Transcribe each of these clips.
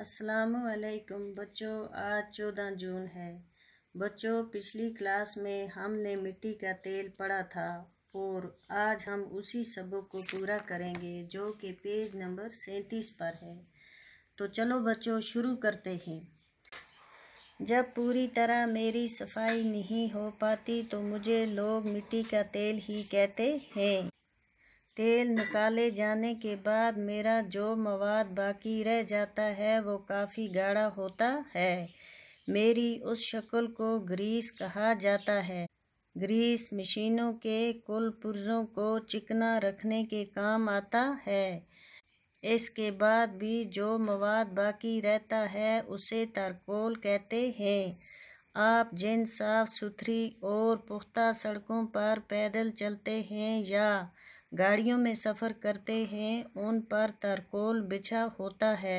असलकुम बच्चों आज चौदह जून है बच्चों पिछली क्लास में हमने मिट्टी का तेल पढ़ा था और आज हम उसी सबक को पूरा करेंगे जो कि पेज नंबर सैंतीस पर है तो चलो बच्चों शुरू करते हैं जब पूरी तरह मेरी सफाई नहीं हो पाती तो मुझे लोग मिट्टी का तेल ही कहते हैं तेल निकाले जाने के बाद मेरा जो मवाद बाकी रह जाता है वो काफ़ी गाढ़ा होता है मेरी उस शक्ल को ग्रीस कहा जाता है ग्रीस मशीनों के कुल पुर्जों को चिकना रखने के काम आता है इसके बाद भी जो मवाद बाकी रहता है उसे तारकोल कहते हैं आप जिन साफ़ सुथरी और पुख्ता सड़कों पर पैदल चलते हैं या गाड़ियों में सफ़र करते हैं उन पर तारकोल बिछा होता है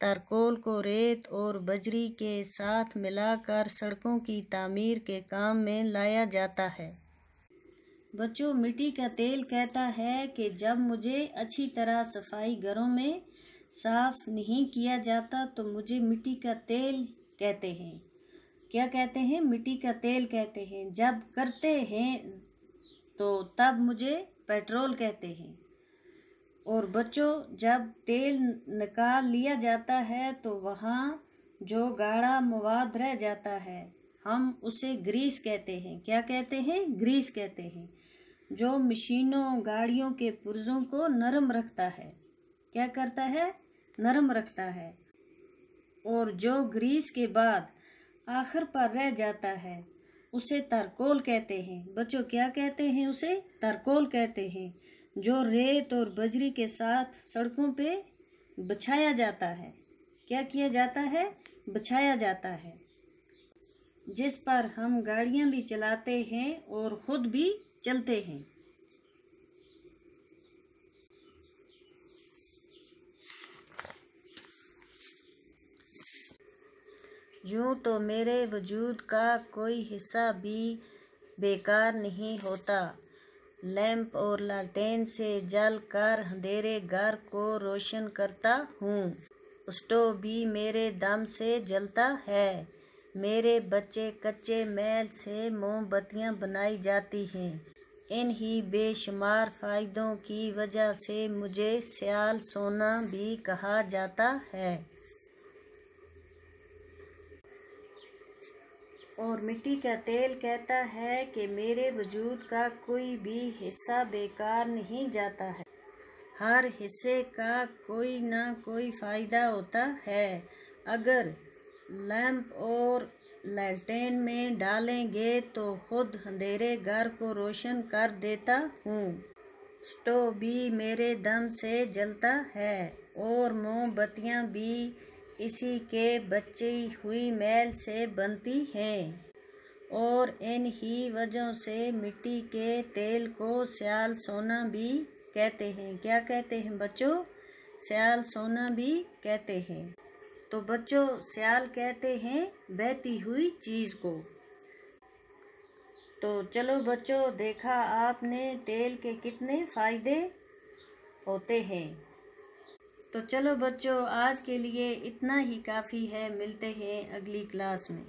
तारकोल को रेत और बजरी के साथ मिलाकर सड़कों की तामीर के काम में लाया जाता है बच्चों मिट्टी का तेल कहता है कि जब मुझे अच्छी तरह सफाई घरों में साफ नहीं किया जाता तो मुझे मिट्टी का तेल कहते हैं क्या कहते हैं मिट्टी का तेल कहते हैं जब करते हैं तो तब मुझे पेट्रोल कहते हैं और बच्चों जब तेल निकाल लिया जाता है तो वहाँ जो गाढ़ा मवाद रह जाता है हम उसे ग्रीस कहते हैं क्या कहते हैं ग्रीस कहते हैं जो मशीनों गाड़ियों के पुर्जों को नरम रखता है क्या करता है नरम रखता है और जो ग्रीस के बाद आखिर पर रह जाता है उसे तरकोल कहते हैं बच्चों क्या कहते हैं उसे तरकोल कहते हैं जो रेत और बजरी के साथ सड़कों पे बिछाया जाता है क्या किया जाता है बिछाया जाता है जिस पर हम गाड़ियाँ भी चलाते हैं और ख़ुद भी चलते हैं यूँ तो मेरे वजूद का कोई हिस्सा भी बेकार नहीं होता लैंप और लालटेन से जल कर अंधेरे घर को रोशन करता हूँ स्टोव भी मेरे दम से जलता है मेरे बच्चे कच्चे मैल से मोमबत्तियाँ बनाई जाती हैं इन ही बेशुमार फ़ायदों की वजह से मुझे सियाल सोना भी कहा जाता है और मिट्टी का तेल कहता है कि मेरे वजूद का कोई भी हिस्सा बेकार नहीं जाता है हर हिस्से का कोई ना कोई फ़ायदा होता है अगर लैंप और लालटेन में डालेंगे तो खुद अंधेरे घर को रोशन कर देता हूँ स्टोव भी मेरे दम से जलता है और मोमबत्तियाँ भी इसी के बची हुई मैल से बनती हैं और इन ही वजहों से मिट्टी के तेल को श्याल सोना भी कहते हैं क्या कहते हैं बच्चों श्याल सोना भी कहते हैं तो बच्चों श्याल कहते हैं बहती हुई चीज़ को तो चलो बच्चों देखा आपने तेल के कितने फ़ायदे होते हैं तो चलो बच्चों आज के लिए इतना ही काफ़ी है मिलते हैं अगली क्लास में